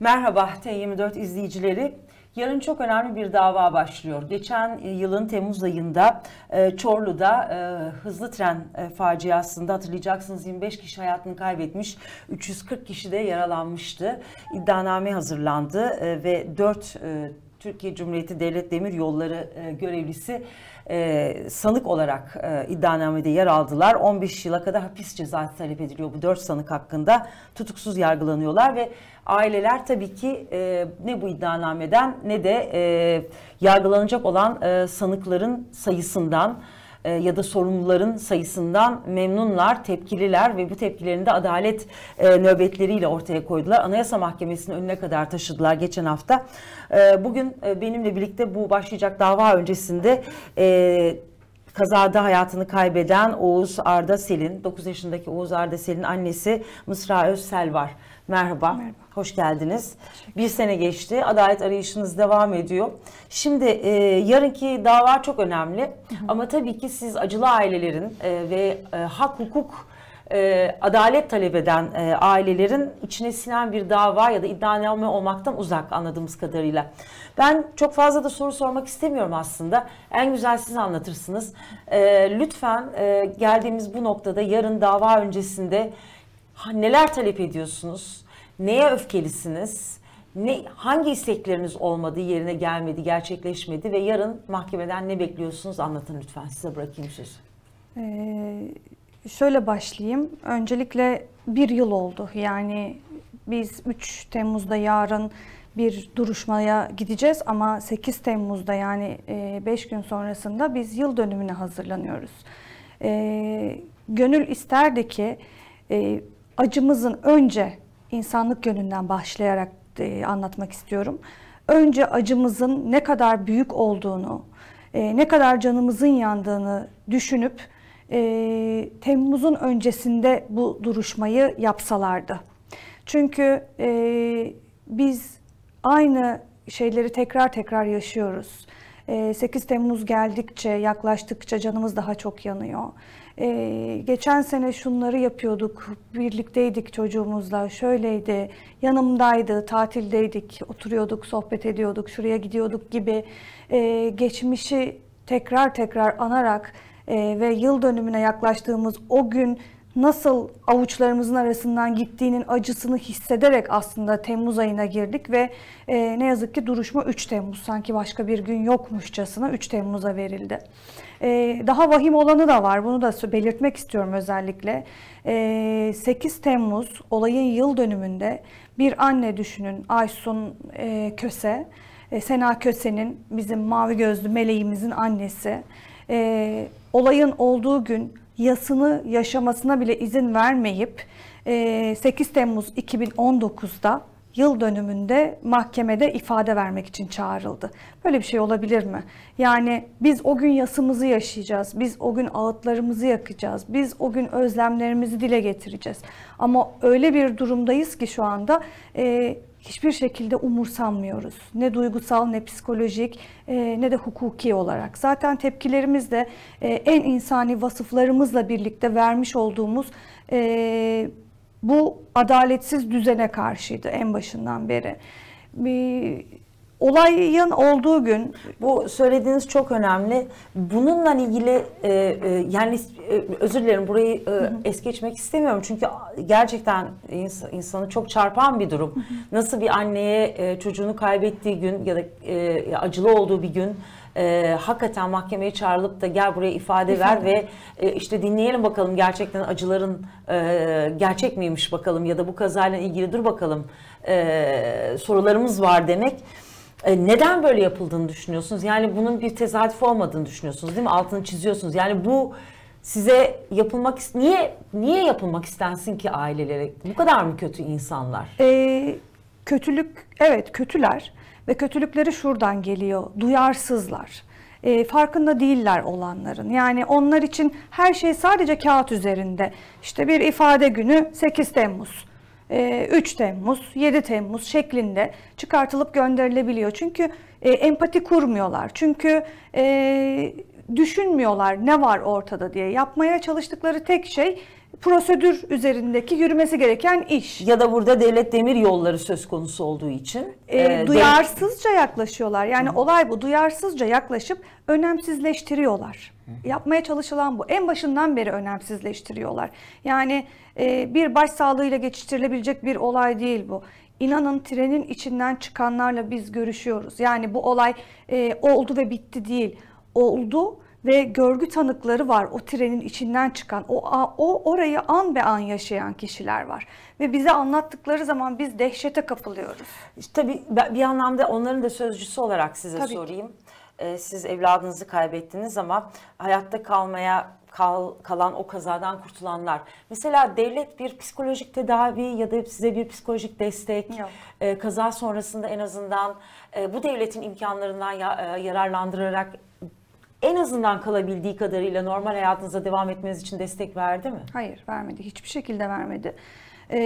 Merhaba T24 izleyicileri. Yarın çok önemli bir dava başlıyor. Geçen e, yılın Temmuz ayında e, Çorlu'da e, hızlı tren faciasında hatırlayacaksınız 25 kişi hayatını kaybetmiş, 340 kişi de yaralanmıştı. İddianame hazırlandı ve 4 Türkiye Cumhuriyeti Devlet Demir Yolları e, görevlisi e, sanık olarak e, iddianamede yer aldılar. 15 yıla kadar hapis cezası talep ediliyor bu 4 sanık hakkında. Tutuksuz yargılanıyorlar ve aileler tabii ki e, ne bu iddianameden ne de e, yargılanacak olan e, sanıkların sayısından e, ya da sorumluların sayısından memnunlar, tepkililer ve bu tepkilerini de adalet e, nöbetleriyle ortaya koydular. Anayasa Mahkemesi'nin önüne kadar taşıdılar geçen hafta. E, bugün benimle birlikte bu başlayacak dava öncesinde kazada hayatını kaybeden Oğuz Arda Selin, 9 yaşındaki Oğuz Arda Selin annesi Mısra Özsel var. Merhaba. Merhaba. Hoş geldiniz. Bir sene geçti. Adalet arayışınız devam ediyor. Şimdi e, yarınki dava çok önemli. Ama tabii ki siz acılı ailelerin e, ve e, hak hukuk e, adalet talep eden e, ailelerin içine sinen bir dava ya da iddianame olmaktan uzak anladığımız kadarıyla. Ben çok fazla da soru sormak istemiyorum aslında. En güzel siz anlatırsınız. E, lütfen e, geldiğimiz bu noktada yarın dava öncesinde ha, neler talep ediyorsunuz? neye öfkelisiniz? Ne, hangi istekleriniz olmadı, yerine gelmedi, gerçekleşmedi ve yarın mahkemeden ne bekliyorsunuz anlatın lütfen. Size bırakayım sözü. Ee, şöyle başlayayım. Öncelikle bir yıl oldu. Yani biz 3 Temmuz'da yarın bir duruşmaya gideceğiz ama 8 Temmuz'da yani 5 e, gün sonrasında biz yıl dönümüne hazırlanıyoruz. Ee, gönül isterdi ki e, acımızın önce insanlık yönünden başlayarak e, anlatmak istiyorum. Önce acımızın ne kadar büyük olduğunu, e, ne kadar canımızın yandığını düşünüp e, Temmuz'un öncesinde bu duruşmayı yapsalardı. Çünkü e, biz aynı şeyleri tekrar tekrar yaşıyoruz. 8 e, Temmuz geldikçe, yaklaştıkça canımız daha çok yanıyor e, geçen sene şunları yapıyorduk, birlikteydik çocuğumuzla, şöyleydi, yanımdaydı, tatildeydik, oturuyorduk, sohbet ediyorduk, şuraya gidiyorduk gibi e, geçmişi tekrar tekrar anarak e, ve yıl dönümüne yaklaştığımız o gün nasıl avuçlarımızın arasından gittiğinin acısını hissederek aslında Temmuz ayına girdik ve e, ne yazık ki duruşma 3 Temmuz sanki başka bir gün yokmuşçasına 3 Temmuz'a verildi. Ee, daha vahim olanı da var. Bunu da belirtmek istiyorum özellikle. 8 ee, Temmuz olayın yıl dönümünde bir anne düşünün Aysun e, Köse. E, Sena Köse'nin bizim mavi gözlü meleğimizin annesi. E, olayın olduğu gün yasını yaşamasına bile izin vermeyip 8 Temmuz 2019'da yıl dönümünde mahkemede ifade vermek için çağrıldı. Böyle bir şey olabilir mi? Yani biz o gün yasımızı yaşayacağız, biz o gün ağıtlarımızı yakacağız, biz o gün özlemlerimizi dile getireceğiz. Ama öyle bir durumdayız ki şu anda e, hiçbir şekilde umursanmıyoruz. Ne duygusal ne psikolojik e, ne de hukuki olarak. Zaten tepkilerimiz de e, en insani vasıflarımızla birlikte vermiş olduğumuz... E, bu adaletsiz düzene karşıydı en başından beri. Bir olayın olduğu gün bu söylediğiniz çok önemli. Bununla ilgili e, e, yani e, özür dilerim burayı e, es geçmek istemiyorum çünkü gerçekten ins- insanı çok çarpan bir durum. Nasıl bir anneye e, çocuğunu kaybettiği gün ya da e, acılı olduğu bir gün e, hakikaten mahkemeye çağrılıp da gel buraya ifade Efendim? ver ve e, işte dinleyelim bakalım gerçekten acıların e, gerçek miymiş bakalım ya da bu kazayla ilgili dur bakalım e, sorularımız var demek. E, neden böyle yapıldığını düşünüyorsunuz? Yani bunun bir tezadüf olmadığını düşünüyorsunuz değil mi? Altını çiziyorsunuz. Yani bu size yapılmak niye niye yapılmak istensin ki ailelere? Bu kadar mı kötü insanlar? Ee, kötülük evet kötüler ve kötülükleri şuradan geliyor. Duyarsızlar. E, farkında değiller olanların. Yani onlar için her şey sadece kağıt üzerinde. İşte bir ifade günü 8 Temmuz. 3 e, Temmuz, 7 Temmuz şeklinde çıkartılıp gönderilebiliyor. Çünkü e, empati kurmuyorlar. Çünkü e, düşünmüyorlar ne var ortada diye. Yapmaya çalıştıkları tek şey prosedür üzerindeki yürümesi gereken iş. Ya da burada devlet demir yolları söz konusu olduğu için. Ee, e, duyarsızca yaklaşıyorlar. Yani hı olay bu. Duyarsızca yaklaşıp önemsizleştiriyorlar. hı Yapmaya çalışılan bu. En başından beri önemsizleştiriyorlar. Yani e, bir başsağlığıyla geçiştirilebilecek bir olay değil bu. İnanın trenin içinden çıkanlarla biz görüşüyoruz. Yani bu olay e, oldu ve bitti değil. Oldu ve görgü tanıkları var o trenin içinden çıkan o o orayı an be an yaşayan kişiler var ve bize anlattıkları zaman biz dehşete kapılıyoruz. İşte tabii bir anlamda onların da sözcüsü olarak size tabii sorayım. Ee, siz evladınızı kaybettiniz ama hayatta kalmaya kal, kalan o kazadan kurtulanlar. Mesela devlet bir psikolojik tedavi ya da size bir psikolojik destek Yok. e, kaza sonrasında en azından e, bu devletin imkanlarından ya, e, yararlandırarak en azından kalabildiği kadarıyla normal hayatınıza devam etmeniz için destek verdi mi? Hayır vermedi. Hiçbir şekilde vermedi. Ee,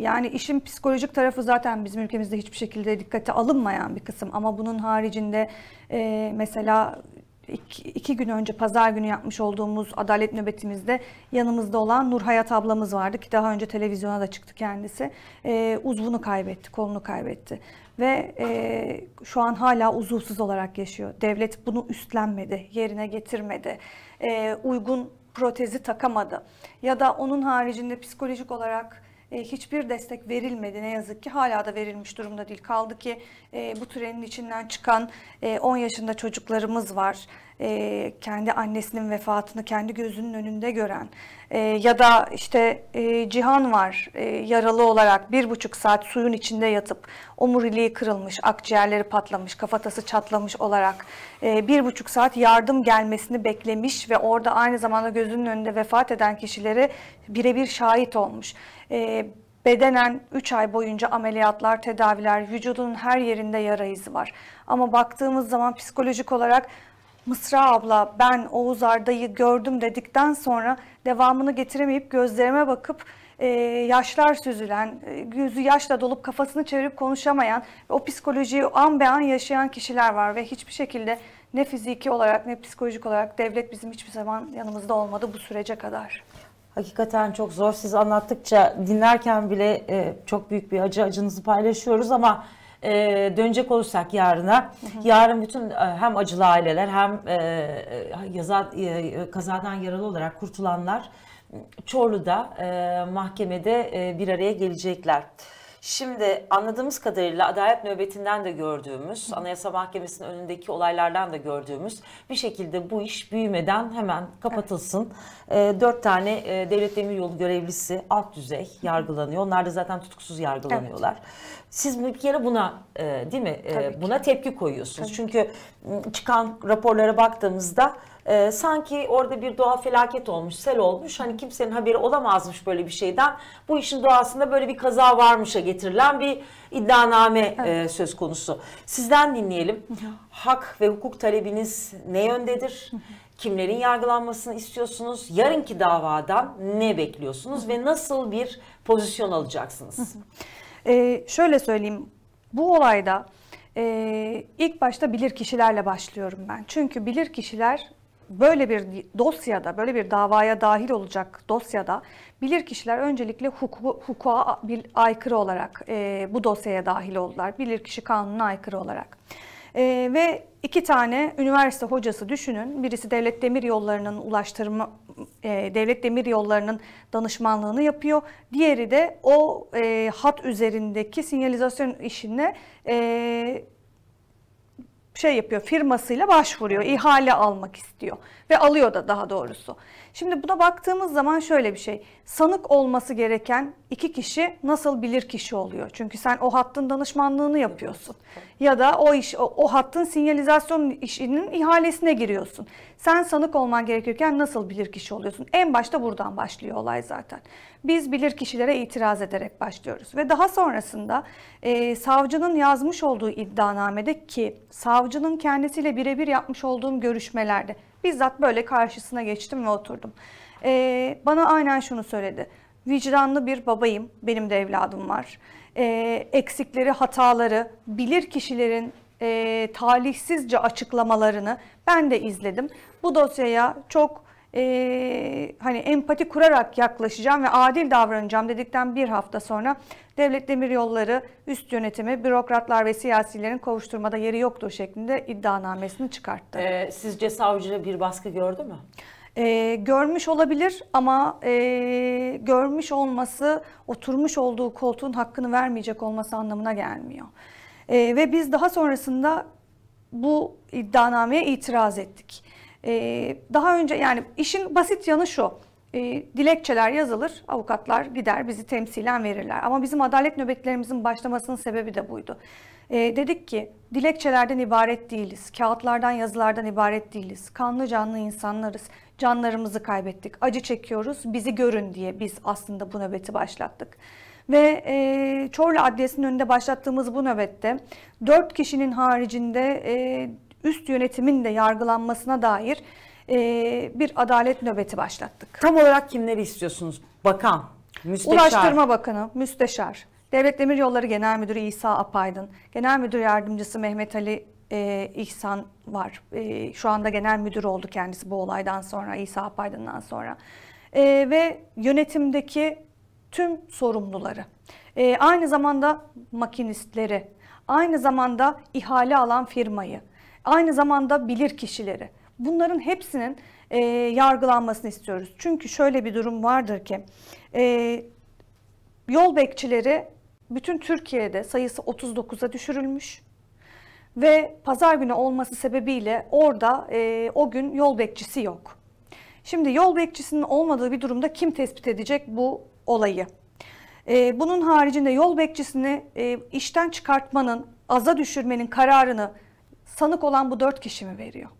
yani işin psikolojik tarafı zaten bizim ülkemizde hiçbir şekilde dikkate alınmayan bir kısım. Ama bunun haricinde e, mesela iki, iki gün önce pazar günü yapmış olduğumuz adalet nöbetimizde yanımızda olan Nurhayat ablamız vardı ki daha önce televizyona da çıktı kendisi. E, uzvunu kaybetti, kolunu kaybetti ve e, şu an hala uzuvsuz olarak yaşıyor. Devlet bunu üstlenmedi, yerine getirmedi, e, uygun protezi takamadı ya da onun haricinde psikolojik olarak e, hiçbir destek verilmedi ne yazık ki hala da verilmiş durumda değil. Kaldı ki e, bu trenin içinden çıkan e, 10 yaşında çocuklarımız var e, kendi annesinin vefatını kendi gözünün önünde gören e, ya da işte e, Cihan var e, yaralı olarak bir buçuk saat suyun içinde yatıp omuriliği kırılmış, akciğerleri patlamış, kafatası çatlamış olarak e, bir buçuk saat yardım gelmesini beklemiş ve orada aynı zamanda gözünün önünde vefat eden kişileri birebir şahit olmuş. E, Bedenen 3 ay boyunca ameliyatlar, tedaviler, vücudunun her yerinde yara izi var. Ama baktığımız zaman psikolojik olarak Mısra abla ben Oğuz Arda'yı gördüm dedikten sonra devamını getiremeyip gözlerime bakıp e, yaşlar süzülen, e, yüzü yaşla dolup kafasını çevirip konuşamayan ve o psikolojiyi an be an yaşayan kişiler var ve hiçbir şekilde ne fiziki olarak ne psikolojik olarak devlet bizim hiçbir zaman yanımızda olmadı bu sürece kadar. Hakikaten çok zor. Siz anlattıkça dinlerken bile e, çok büyük bir acı acınızı paylaşıyoruz ama e, dönecek olursak yarına hı hı. yarın bütün e, hem acılı aileler hem e, yaza, e, kazadan yaralı olarak kurtulanlar Çorlu'da e, mahkemede e, bir araya gelecekler. Şimdi anladığımız kadarıyla adalet nöbetinden de gördüğümüz, Anayasa Mahkemesi'nin önündeki olaylardan da gördüğümüz bir şekilde bu iş büyümeden hemen kapatılsın. Evet. E, dört tane e, devlet demiryolu görevlisi alt düzey yargılanıyor. Onlar da zaten tutuksuz yargılanıyorlar. Siz bir kere buna e, değil mi? E, buna tepki koyuyorsunuz. Tabii. Çünkü çıkan raporlara baktığımızda e, sanki orada bir doğa felaket olmuş, sel olmuş. Hani kimsenin haberi olamazmış böyle bir şeyden. Bu işin doğasında böyle bir kaza varmışa getirilen bir iddianame e, söz konusu. Sizden dinleyelim. Hak ve hukuk talebiniz ne yöndedir? Kimlerin yargılanmasını istiyorsunuz? Yarınki davadan ne bekliyorsunuz ve nasıl bir pozisyon alacaksınız? E, şöyle söyleyeyim bu olayda e, ilk başta bilir kişilerle başlıyorum ben. Çünkü bilir kişiler böyle bir dosyada, böyle bir davaya dahil olacak dosyada bilir kişiler öncelikle hukuku, hukuka aykırı olarak e, bu dosyaya dahil oldular. Bilir kişi kanununa aykırı olarak. E, ve iki tane üniversite hocası düşünün. Birisi Devlet Demir Yolları'nın ulaştırma e, Devlet Demir Yolları'nın danışmanlığını yapıyor. Diğeri de o e, hat üzerindeki sinyalizasyon işine e, şey yapıyor firmasıyla başvuruyor ihale almak istiyor ve alıyor da daha doğrusu. Şimdi buna baktığımız zaman şöyle bir şey sanık olması gereken iki kişi nasıl bilir kişi oluyor? Çünkü sen o hattın danışmanlığını yapıyorsun ya da o iş o, o hattın sinyalizasyon işinin ihalesine giriyorsun. Sen sanık olman gerekirken nasıl bilir kişi oluyorsun? En başta buradan başlıyor olay zaten. Biz bilir kişilere itiraz ederek başlıyoruz. Ve daha sonrasında e, savcının yazmış olduğu iddianamede ki savcının kendisiyle birebir yapmış olduğum görüşmelerde bizzat böyle karşısına geçtim ve oturdum. E, bana aynen şunu söyledi. Vicdanlı bir babayım, benim de evladım var. E, eksikleri, hataları, bilir kişilerin e, talihsizce açıklamalarını ben de izledim. Bu dosyaya çok e, hani empati kurarak yaklaşacağım ve adil davranacağım dedikten bir hafta sonra Devlet demir yolları üst yönetimi bürokratlar ve siyasilerin kovuşturmada yeri yoktur şeklinde iddianamesini çıkarttı. Ee, sizce savcı bir baskı gördü mü? Ee, görmüş olabilir ama e, görmüş olması oturmuş olduğu koltuğun hakkını vermeyecek olması anlamına gelmiyor. E, ve biz daha sonrasında bu iddianameye itiraz ettik. E, daha önce yani işin basit yanı şu. E, dilekçeler yazılır, avukatlar gider bizi temsilen verirler. Ama bizim adalet nöbetlerimizin başlamasının sebebi de buydu. E, dedik ki dilekçelerden ibaret değiliz, kağıtlardan yazılardan ibaret değiliz. Kanlı canlı insanlarız, canlarımızı kaybettik, acı çekiyoruz, bizi görün diye biz aslında bu nöbeti başlattık. Ve e, Çorlu Adliyesi'nin önünde başlattığımız bu nöbette 4 kişinin haricinde e, üst yönetimin de yargılanmasına dair e, bir adalet nöbeti başlattık. Tam olarak kimleri istiyorsunuz? Bakan, müsteşar. Ulaştırma Bakanı, müsteşar. Devlet Demir Yolları Genel Müdürü İsa Apaydın, Genel Müdür Yardımcısı Mehmet Ali e, İhsan var. E, şu anda genel müdür oldu kendisi bu olaydan sonra, İsa Apaydın'dan sonra. E, ve yönetimdeki tüm sorumluları, e, aynı zamanda makinistleri, aynı zamanda ihale alan firmayı, aynı zamanda bilir kişileri. Bunların hepsinin e, yargılanmasını istiyoruz. Çünkü şöyle bir durum vardır ki e, yol bekçileri bütün Türkiye'de sayısı 39'a düşürülmüş ve pazar günü olması sebebiyle orada e, o gün yol bekçisi yok. Şimdi yol bekçisinin olmadığı bir durumda kim tespit edecek bu olayı. E, bunun haricinde yol bekçisini e, işten çıkartmanın, aza düşürmenin kararını sanık olan bu dört kişi mi veriyor?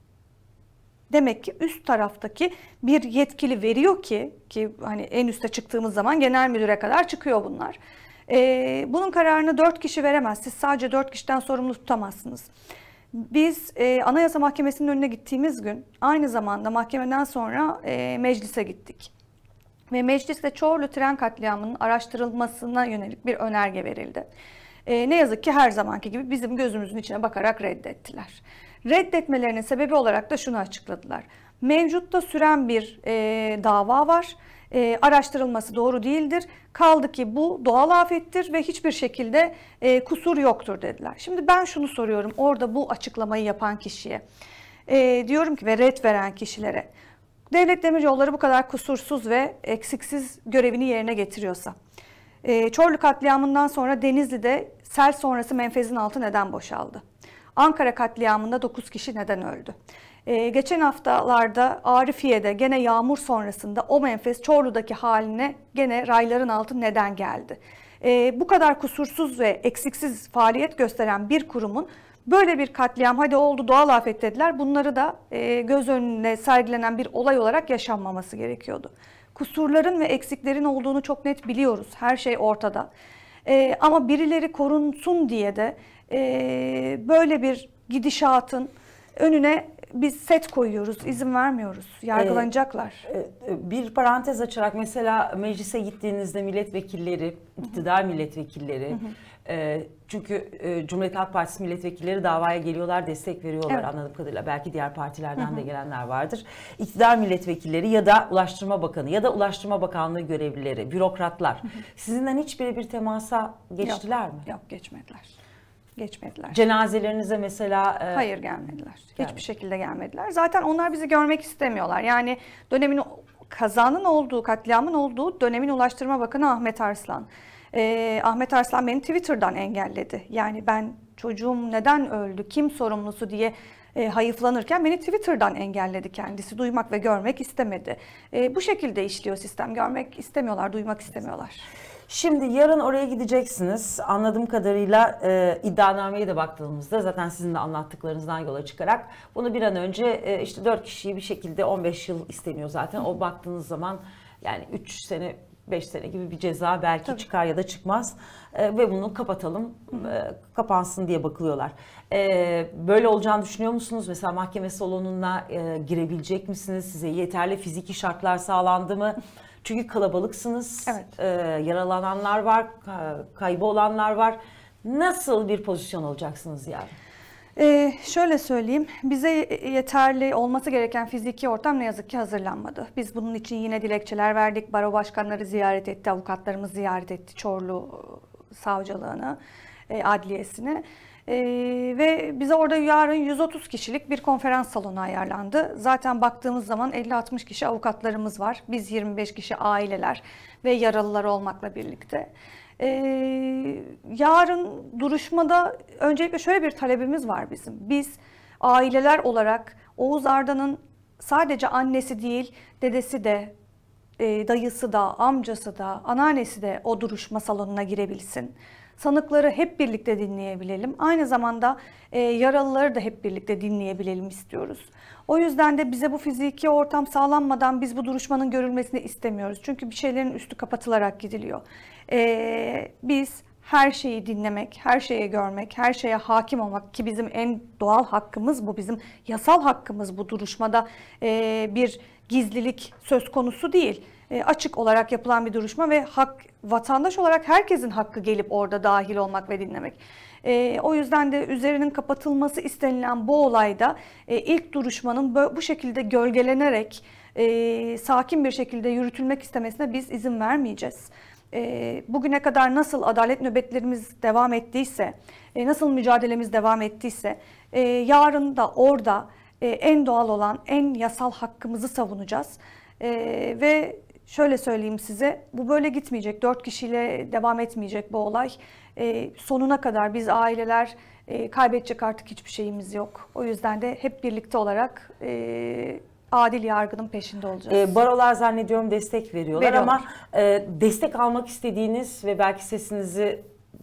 Demek ki üst taraftaki bir yetkili veriyor ki ki hani en üste çıktığımız zaman genel müdüre kadar çıkıyor bunlar. Ee, bunun kararını dört kişi veremez. Siz sadece dört kişiden sorumlu tutamazsınız. Biz e, Anayasa Mahkemesi'nin önüne gittiğimiz gün aynı zamanda mahkemeden sonra e, meclise gittik ve mecliste Çorlu tren katliamının araştırılmasına yönelik bir önerge verildi. E, ne yazık ki her zamanki gibi bizim gözümüzün içine bakarak reddettiler. Reddetmelerinin sebebi olarak da şunu açıkladılar. Mevcutta süren bir e, dava var. E, araştırılması doğru değildir. Kaldı ki bu doğal afettir ve hiçbir şekilde e, kusur yoktur dediler. Şimdi ben şunu soruyorum orada bu açıklamayı yapan kişiye. E, diyorum ki ve red veren kişilere. Devlet Demiryolları bu kadar kusursuz ve eksiksiz görevini yerine getiriyorsa. E, Çorlu katliamından sonra Denizli'de sel sonrası menfezin altı neden boşaldı? Ankara katliamında 9 kişi neden öldü? E, geçen haftalarda Arifiye'de gene yağmur sonrasında o menfez Çorlu'daki haline gene rayların altı neden geldi? E, bu kadar kusursuz ve eksiksiz faaliyet gösteren bir kurumun Böyle bir katliam hadi oldu doğal afet dediler. Bunları da e, göz önüne sergilenen bir olay olarak yaşanmaması gerekiyordu. Kusurların ve eksiklerin olduğunu çok net biliyoruz. Her şey ortada. E, ama birileri korunsun diye de e, böyle bir gidişatın önüne biz set koyuyoruz, izin vermiyoruz. Yargılanacaklar. Ee, bir parantez açarak mesela meclise gittiğinizde milletvekilleri, iktidar milletvekilleri... Hı hı ee, çünkü e, Cumhuriyet Halk Partisi milletvekilleri davaya geliyorlar, destek veriyorlar evet. anladığım kadarıyla. Belki diğer partilerden de gelenler vardır. İktidar milletvekilleri ya da Ulaştırma Bakanı ya da Ulaştırma Bakanlığı görevlileri, bürokratlar. Sizinden hiç bir temasa geçtiler yok, mi? Yok, geçmediler geçmediler. Cenazelerinize mesela... E... Hayır gelmediler. Gelmedi. Hiçbir şekilde gelmediler. Zaten onlar bizi görmek istemiyorlar. Yani dönemin kazanın olduğu, katliamın olduğu dönemin Ulaştırma Bakanı Ahmet Arslan e, Ahmet Arslan beni Twitter'dan engelledi. Yani ben çocuğum neden öldü, kim sorumlusu diye e, hayıflanırken beni Twitter'dan engelledi kendisi. Duymak ve görmek istemedi. E, bu şekilde işliyor sistem. Görmek istemiyorlar, duymak istemiyorlar. Şimdi yarın oraya gideceksiniz. Anladığım kadarıyla e, iddianameye de baktığımızda zaten sizin de anlattıklarınızdan yola çıkarak bunu bir an önce e, işte 4 kişiyi bir şekilde 15 yıl isteniyor zaten. O baktığınız zaman yani 3 sene 5 sene gibi bir ceza belki Tabii. çıkar ya da çıkmaz e, ve bunu kapatalım e, kapansın diye bakılıyorlar. E, böyle olacağını düşünüyor musunuz? Mesela mahkeme salonuna e, girebilecek misiniz? Size yeterli fiziki şartlar sağlandı mı? Çünkü kalabalıksınız. Evet. E, yaralananlar var, olanlar var. Nasıl bir pozisyon olacaksınız yarın? Ee, şöyle söyleyeyim, bize yeterli olması gereken fiziki ortam ne yazık ki hazırlanmadı. Biz bunun için yine dilekçeler verdik, baro başkanları ziyaret etti, avukatlarımız ziyaret etti Çorlu e, savcılığını, e, adliyesini. E, ve bize orada yarın 130 kişilik bir konferans salonu ayarlandı. Zaten baktığımız zaman 50-60 kişi avukatlarımız var. Biz 25 kişi aileler ve yaralılar olmakla birlikte. E, yarın duruşmada öncelikle şöyle bir talebimiz var bizim. Biz aileler olarak Oğuz Arda'nın sadece annesi değil, dedesi de, e, dayısı da, amcası da, anneannesi de o duruşma salonuna girebilsin. Sanıkları hep birlikte dinleyebilelim. Aynı zamanda e, yaralıları da hep birlikte dinleyebilelim istiyoruz. O yüzden de bize bu fiziki ortam sağlanmadan biz bu duruşmanın görülmesini istemiyoruz. Çünkü bir şeylerin üstü kapatılarak gidiliyor. Ee, biz her şeyi dinlemek, her şeye görmek, her şeye hakim olmak ki bizim en doğal hakkımız bu, bizim yasal hakkımız bu duruşmada ee, bir gizlilik söz konusu değil. E, açık olarak yapılan bir duruşma ve hak vatandaş olarak herkesin hakkı gelip orada dahil olmak ve dinlemek. E, o yüzden de üzerinin kapatılması istenilen bu olayda e, ilk duruşmanın bu şekilde gölgelenerek sakin bir şekilde yürütülmek istemesine biz izin vermeyeceğiz bugüne kadar nasıl adalet nöbetlerimiz devam ettiyse, nasıl mücadelemiz devam ettiyse, yarın da orada en doğal olan, en yasal hakkımızı savunacağız ve şöyle söyleyeyim size bu böyle gitmeyecek. Dört kişiyle devam etmeyecek bu olay. E, sonuna kadar biz aileler e, kaybedecek artık hiçbir şeyimiz yok. O yüzden de hep birlikte olarak e, adil yargının peşinde olacağız. E, barolar zannediyorum destek veriyorlar Veriyor. ama e, destek almak istediğiniz ve belki sesinizi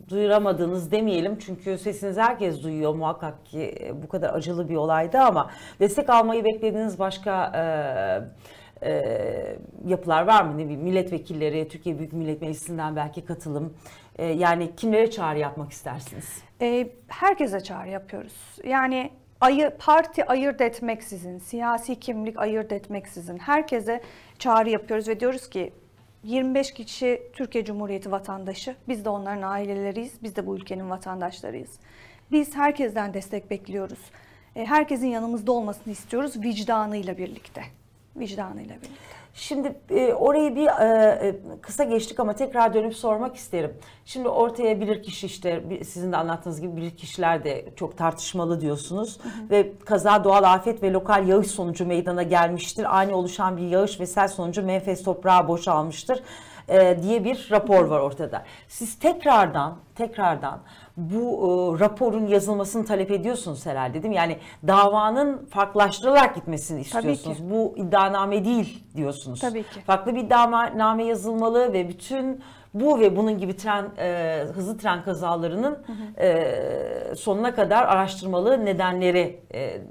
duyuramadığınız demeyelim çünkü sesinizi herkes duyuyor muhakkak ki e, bu kadar acılı bir olaydı ama destek almayı beklediğiniz başka e, e, yapılar var mı? Ne bileyim milletvekilleri, Türkiye Büyük Millet Meclisi'nden belki katılım. E, yani kimlere çağrı yapmak istersiniz? E, herkese çağrı yapıyoruz. Yani ayı, parti ayırt etmeksizin, siyasi kimlik ayırt etmeksizin herkese çağrı yapıyoruz ve diyoruz ki 25 kişi Türkiye Cumhuriyeti vatandaşı. Biz de onların aileleriyiz. Biz de bu ülkenin vatandaşlarıyız. Biz herkesten destek bekliyoruz. E, herkesin yanımızda olmasını istiyoruz vicdanıyla birlikte vicdanıyla birlikte. Şimdi e, orayı bir e, e, kısa geçtik ama tekrar dönüp sormak isterim. Şimdi ortaya bilir kişi işte sizin de anlattığınız gibi bilir kişiler de çok tartışmalı diyorsunuz hı hı. ve kaza doğal afet ve lokal yağış sonucu meydana gelmiştir. Ani oluşan bir yağış ve sel sonucu menfez toprağı boşalmıştır e, diye bir rapor var ortada. Siz tekrardan tekrardan bu e, raporun yazılmasını talep ediyorsunuz herhalde dedim Yani davanın farklılaştırılarak gitmesini istiyorsunuz. Bu iddianame değil diyorsunuz. Tabii ki. Farklı bir iddianame yazılmalı ve bütün bu ve bunun gibi tren e, hızlı tren kazalarının hı hı. E, sonuna kadar araştırmalı nedenleri e,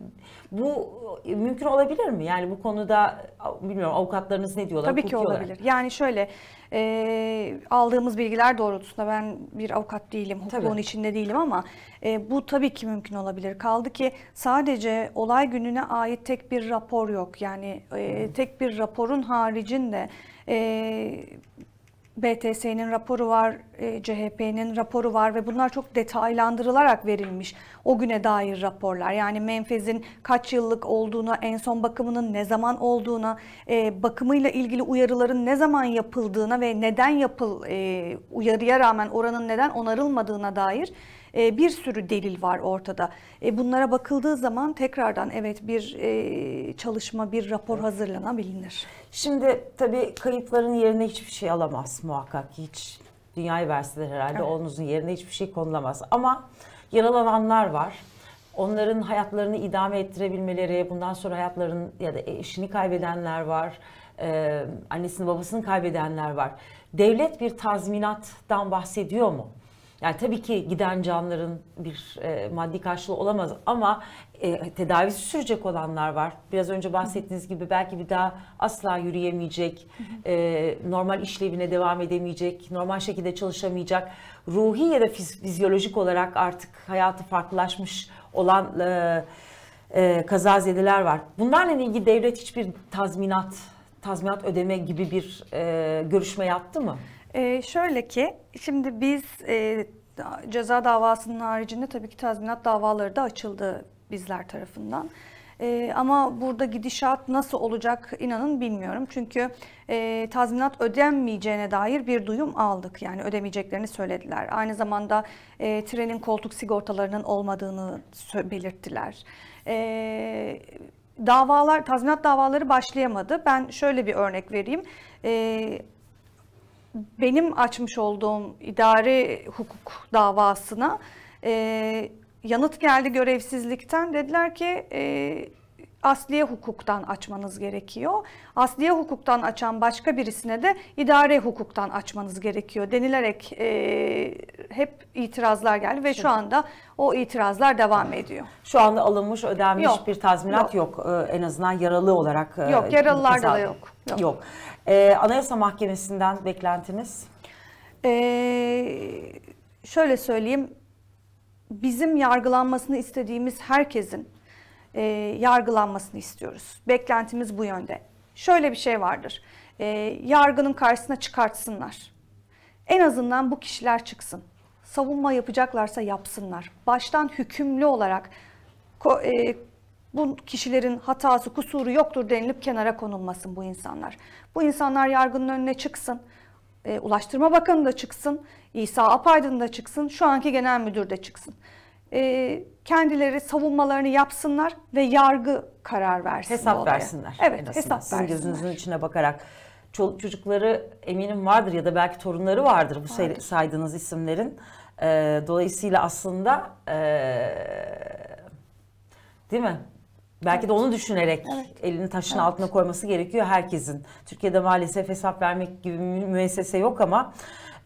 bu e, mümkün olabilir mi? Yani bu konuda bilmiyorum avukatlarınız ne diyorlar? Tabii ki olabilir. Olarak. Yani şöyle e, aldığımız bilgiler doğrultusunda ben bir avukat değilim, hukukun tabii. içinde değilim ama e, bu tabii ki mümkün olabilir. Kaldı ki sadece olay gününe ait tek bir rapor yok. Yani e, hmm. tek bir raporun haricinde e, BTS'nin raporu var, e, CHP'nin raporu var ve bunlar çok detaylandırılarak verilmiş o güne dair raporlar. Yani menfezin kaç yıllık olduğuna, en son bakımının ne zaman olduğuna, e, bakımıyla ilgili uyarıların ne zaman yapıldığına ve neden yapıl e, uyarıya rağmen oranın neden onarılmadığına dair e, bir sürü delil var ortada. E, bunlara bakıldığı zaman tekrardan evet bir e, çalışma, bir rapor hazırlanabilir. Şimdi tabii kayıtların yerine hiçbir şey alamaz muhakkak. Hiç dünyayı verseler herhalde evet. oğlunuzun yerine hiçbir şey konulamaz. Ama yaralananlar var onların hayatlarını idame ettirebilmeleri, bundan sonra hayatlarının ya da eşini kaybedenler var, e, annesini babasını kaybedenler var. Devlet bir tazminattan bahsediyor mu? Yani tabii ki giden canların bir e, maddi karşılığı olamaz ama e, tedavisi sürecek olanlar var. Biraz önce bahsettiğiniz gibi belki bir daha asla yürüyemeyecek, e, normal işlevine devam edemeyecek, normal şekilde çalışamayacak. Ruhi ya da fizyolojik olarak artık hayatı farklılaşmış olan e, e, kazazedeler var. Bunlarla ilgili devlet hiçbir tazminat, tazminat ödeme gibi bir e, görüşme yaptı mı? Ee, şöyle ki şimdi biz e, ceza davasının haricinde tabii ki tazminat davaları da açıldı bizler tarafından. Ee, ama burada gidişat nasıl olacak inanın bilmiyorum. Çünkü e, tazminat ödenmeyeceğine dair bir duyum aldık. Yani ödemeyeceklerini söylediler. Aynı zamanda e, trenin koltuk sigortalarının olmadığını belirttiler. E, davalar, tazminat davaları başlayamadı. Ben şöyle bir örnek vereyim. E, benim açmış olduğum idari hukuk davasına e, yanıt geldi görevsizlikten. Dediler ki e, asliye hukuktan açmanız gerekiyor. Asliye hukuktan açan başka birisine de idare hukuktan açmanız gerekiyor denilerek e, hep itirazlar geldi ve şu anda o itirazlar devam ediyor. Şu anda alınmış ödenmiş yok, bir tazminat yok. yok. Ee, en azından yaralı olarak. E, yok yaralılarda da yok. Yok. yok. Ee, Anayasa Mahkemesi'nden beklentiniz? Ee, şöyle söyleyeyim. Bizim yargılanmasını istediğimiz herkesin e, yargılanmasını istiyoruz. Beklentimiz bu yönde. Şöyle bir şey vardır. E, yargının karşısına çıkartsınlar. En azından bu kişiler çıksın. Savunma yapacaklarsa yapsınlar. Baştan hükümlü olarak e, bu kişilerin hatası, kusuru yoktur denilip kenara konulmasın bu insanlar. Bu insanlar yargının önüne çıksın. E, Ulaştırma Bakanı da çıksın. İsa Apaydın da çıksın. Şu anki genel müdür de çıksın e, kendileri savunmalarını yapsınlar ve yargı karar versin. Hesap versinler. Evet hesap versinler. gözünüzün içine bakarak. Çoluk çocukları eminim vardır ya da belki torunları vardır bu vardır. saydığınız isimlerin. E, dolayısıyla aslında e, değil mi? Belki evet. de onu düşünerek evet. elini taşın evet. altına koyması gerekiyor herkesin. Türkiye'de maalesef hesap vermek gibi bir müessese yok ama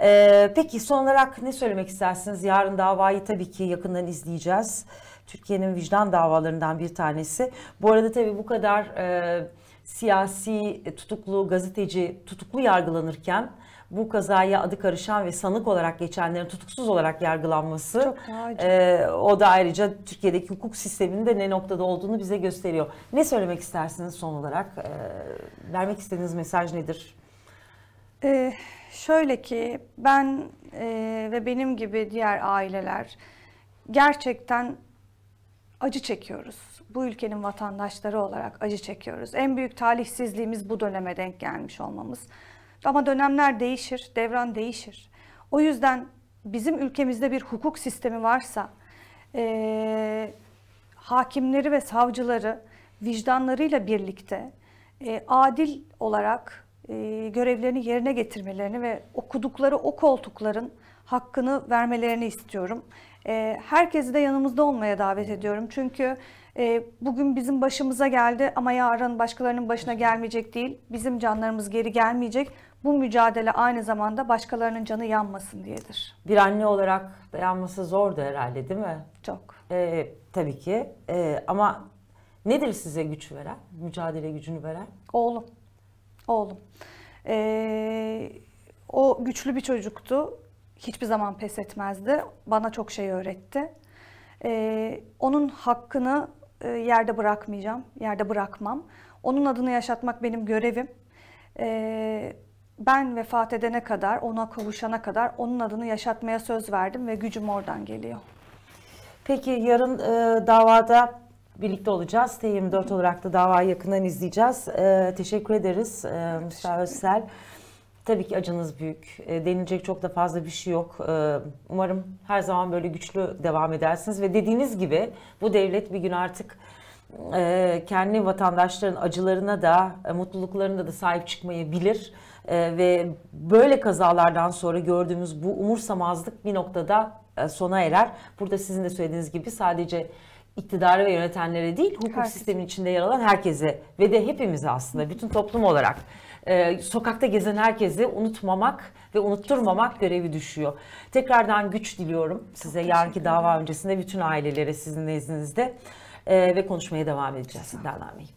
ee, peki son olarak ne söylemek istersiniz? Yarın davayı tabii ki yakından izleyeceğiz. Türkiye'nin vicdan davalarından bir tanesi. Bu arada tabii bu kadar e, siyasi tutuklu gazeteci tutuklu yargılanırken bu kazaya adı karışan ve sanık olarak geçenlerin tutuksuz olarak yargılanması e, o da ayrıca Türkiye'deki hukuk sisteminin de ne noktada olduğunu bize gösteriyor. Ne söylemek istersiniz son olarak? E, vermek istediğiniz mesaj nedir? Ee, şöyle ki ben e, ve benim gibi diğer aileler gerçekten acı çekiyoruz. Bu ülkenin vatandaşları olarak acı çekiyoruz. En büyük talihsizliğimiz bu döneme denk gelmiş olmamız. Ama dönemler değişir, devran değişir. O yüzden bizim ülkemizde bir hukuk sistemi varsa e, hakimleri ve savcıları vicdanlarıyla birlikte e, adil olarak e, görevlerini yerine getirmelerini ve okudukları o koltukların hakkını vermelerini istiyorum. E, herkesi de yanımızda olmaya davet ediyorum. Çünkü e, bugün bizim başımıza geldi ama yarın başkalarının başına gelmeyecek değil. Bizim canlarımız geri gelmeyecek. Bu mücadele aynı zamanda başkalarının canı yanmasın diyedir. Bir anne olarak dayanması zordu herhalde değil mi? Çok. E, tabii ki. E, ama nedir size güç veren, mücadele gücünü veren? Oğlum. Oğlum. Ee, o güçlü bir çocuktu. Hiçbir zaman pes etmezdi. Bana çok şey öğretti. Ee, onun hakkını e, yerde bırakmayacağım, yerde bırakmam. Onun adını yaşatmak benim görevim. Ee, ben vefat edene kadar, ona kavuşana kadar onun adını yaşatmaya söz verdim ve gücüm oradan geliyor. Peki yarın e, davada birlikte olacağız. T24 olarak da davayı yakından izleyeceğiz. Ee, teşekkür ederiz ee, Müsa Özsel. Tabii ki acınız büyük. E, denilecek çok da fazla bir şey yok. E, umarım her zaman böyle güçlü devam edersiniz ve dediğiniz gibi bu devlet bir gün artık e, kendi vatandaşların acılarına da e, mutluluklarına da sahip çıkmayı bilir e, ve böyle kazalardan sonra gördüğümüz bu umursamazlık bir noktada e, sona erer. Burada sizin de söylediğiniz gibi sadece iktidarı ve yönetenlere değil hukuk Herkes. sistemin içinde yer alan herkese ve de hepimize aslında bütün toplum olarak e, sokakta gezen herkesi unutmamak ve unutturmamak görevi düşüyor. Tekrardan güç diliyorum size yarınki dava öncesinde bütün ailelere sizin nezdinizde e, ve konuşmaya devam edeceğiz Dildan Bey.